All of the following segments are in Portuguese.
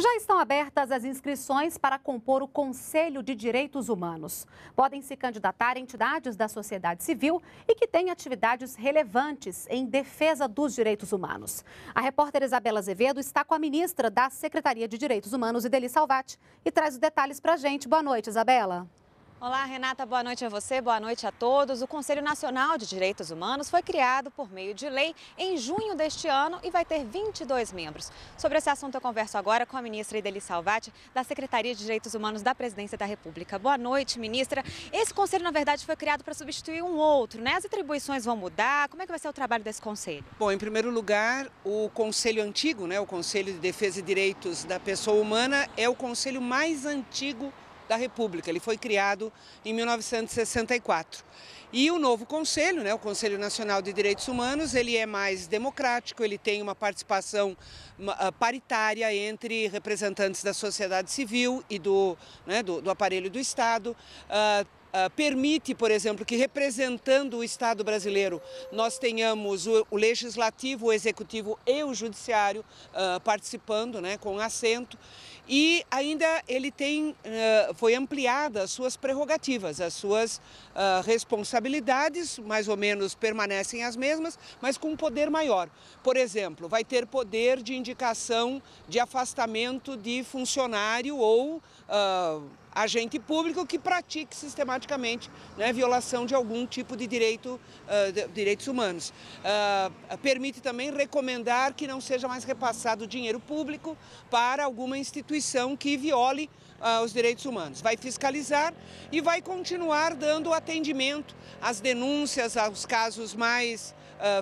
Já estão abertas as inscrições para compor o Conselho de Direitos Humanos. Podem se candidatar entidades da sociedade civil e que têm atividades relevantes em defesa dos direitos humanos. A repórter Isabela Azevedo está com a ministra da Secretaria de Direitos Humanos, Ideli Salvati, e traz os detalhes para a gente. Boa noite, Isabela. Olá, Renata, boa noite a você, boa noite a todos. O Conselho Nacional de Direitos Humanos foi criado por meio de lei em junho deste ano e vai ter 22 membros. Sobre esse assunto, eu converso agora com a ministra Ideli Salvati, da Secretaria de Direitos Humanos da Presidência da República. Boa noite, ministra. Esse conselho, na verdade, foi criado para substituir um outro, né? As atribuições vão mudar? Como é que vai ser o trabalho desse conselho? Bom, em primeiro lugar, o conselho antigo, né, o Conselho de Defesa e Direitos da Pessoa Humana, é o conselho mais antigo da República. Ele foi criado em 1964. E o novo conselho, né, o Conselho Nacional de Direitos Humanos, ele é mais democrático, ele tem uma participação ah, paritária entre representantes da sociedade civil e do, né, do, do aparelho do Estado. Uh, ah, permite, por exemplo, que representando o Estado brasileiro nós tenhamos o, o legislativo, o executivo e o judiciário uh, participando, né, com assento. E ainda ele tem, uh, foi ampliada as suas prerrogativas, as suas responsabilidades, mais ou menos permanecem as mesmas, mas com um poder maior. Por exemplo, vai ter poder de indicação de afastamento de funcionário ou agente público que pratique sistematicamente né, violação de algum tipo de direito, uh, de, direitos humanos. Uh, permite também recomendar que não seja mais repassado dinheiro público para alguma instituição que viole uh, os direitos humanos. Vai fiscalizar e vai continuar dando atendimento às denúncias, aos casos mais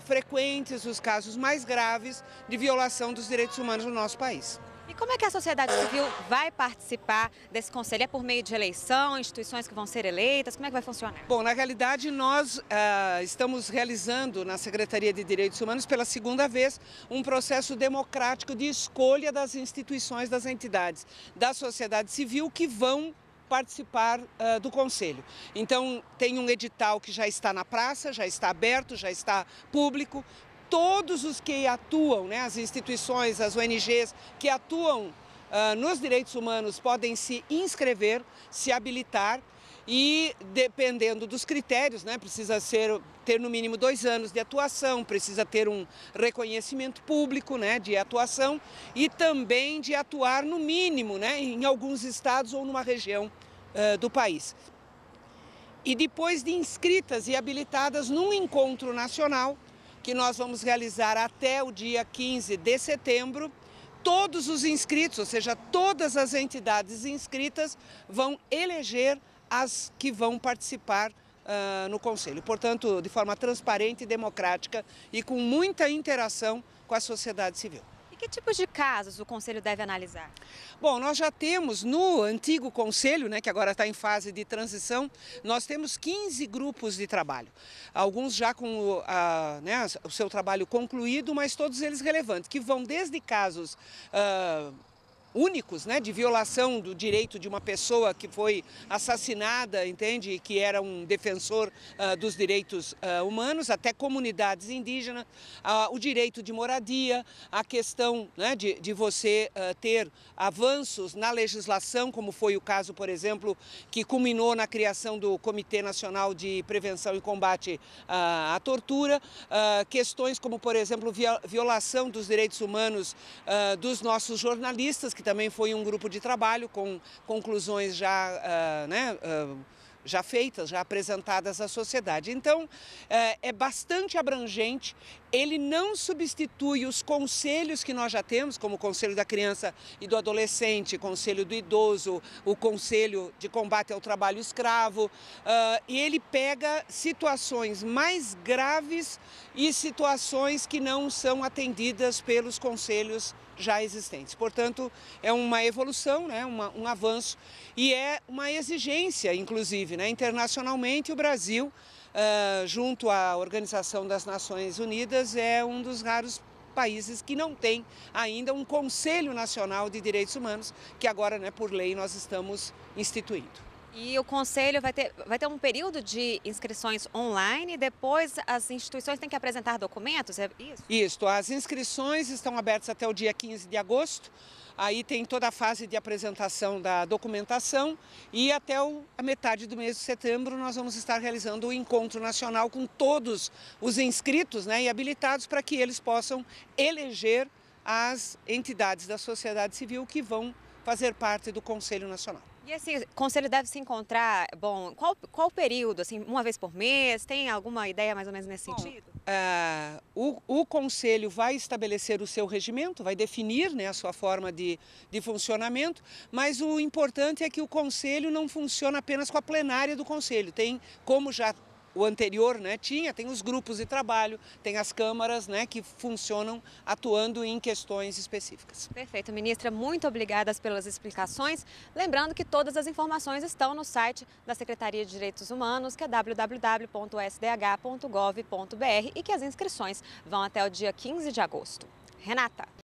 frequentes, os casos mais graves de violação dos direitos humanos no nosso país. E como é que a sociedade civil vai participar desse conselho? É por meio de eleição, instituições que vão ser eleitas? Como é que vai funcionar? Bom, na realidade, nós ah, estamos realizando na Secretaria de Direitos Humanos, pela segunda vez, um processo democrático de escolha das instituições, das entidades da sociedade civil que vão participar uh, do conselho. Então, tem um edital que já está na praça, já está aberto, já está público, todos os que atuam, né, as instituições, as ONGs que atuam uh, nos direitos humanos podem se inscrever, se habilitar e dependendo dos critérios, né, precisa ser, ter no mínimo dois anos de atuação, precisa ter um reconhecimento público né, de atuação e também de atuar no mínimo né, em alguns estados ou numa região uh, do país. E depois de inscritas e habilitadas num encontro nacional, que nós vamos realizar até o dia 15 de setembro. Todos os inscritos, ou seja, todas as entidades inscritas, vão eleger as que vão participar uh, no Conselho. Portanto, de forma transparente e democrática e com muita interação com a sociedade civil que tipos de casos o Conselho deve analisar? Bom, nós já temos no antigo Conselho, né, que agora está em fase de transição, nós temos 15 grupos de trabalho. Alguns já com né, o seu trabalho concluído, mas todos eles relevantes, que vão desde casos. Uh, únicos, né, de violação do direito de uma pessoa que foi assassinada, entende, que era um defensor uh, dos direitos uh, humanos, até comunidades indígenas, uh, o direito de moradia, a questão né, de, de você ter avanços na legislação, como foi o caso, por exemplo, que culminou na criação do Comitê Nacional de Prevenção e Combate à Tortura, questões como, por exemplo, violação dos direitos humanos dos nossos jornalistas, que também foi um grupo de trabalho com conclusões já, uh, né, uh, já feitas, já apresentadas à sociedade. Então, uh, é bastante abrangente, ele não substitui os conselhos que nós já temos, como o Conselho da Criança e do Adolescente, Conselho do Idoso, o Conselho de Combate ao Trabalho Escravo, ah, e ele pega situações mais graves e situações que não são atendidas pelos conselhos já existentes. Portanto, é uma evolução, né, uma, um avanço e é uma exigência, inclusive, né, internacionalmente o Brasil, uh, junto à Organização das Nações Unidas, é um dos raros países que não tem ainda um Conselho Nacional de Direitos Humanos, que agora, né, por lei, nós estamos instituindo. E o conselho vai ter, vai ter um período de inscrições online, depois as instituições têm que apresentar documentos, é isso? Isso, as inscrições estão abertas até o dia 15 de agosto, aí tem toda a fase de apresentação da documentação e até o, a metade do mês de setembro nós vamos estar realizando o encontro nacional com todos os inscritos né, e habilitados para que eles possam eleger as entidades da sociedade civil que vão fazer parte do Conselho Nacional. E esse assim, conselho deve se encontrar, bom, qual, qual período? Assim, uma vez por mês? Tem alguma ideia mais ou menos nesse bom, sentido? Uh, o, o, conselho vai estabelecer o seu regimento, vai definir né, a sua forma de, de funcionamento, mas o importante é que o conselho não funciona apenas com a plenária do conselho. Tem, como já o anterior né, tinha, tem os grupos de trabalho, tem as câmaras né, que funcionam atuando em questões específicas. Perfeito, ministra, muito obrigadas pelas explicações. Lembrando que todas as informações estão no site da Secretaria de Direitos Humanos, que é www.sdh.gov.br e que as inscrições vão até o dia 15 de agosto. Renata.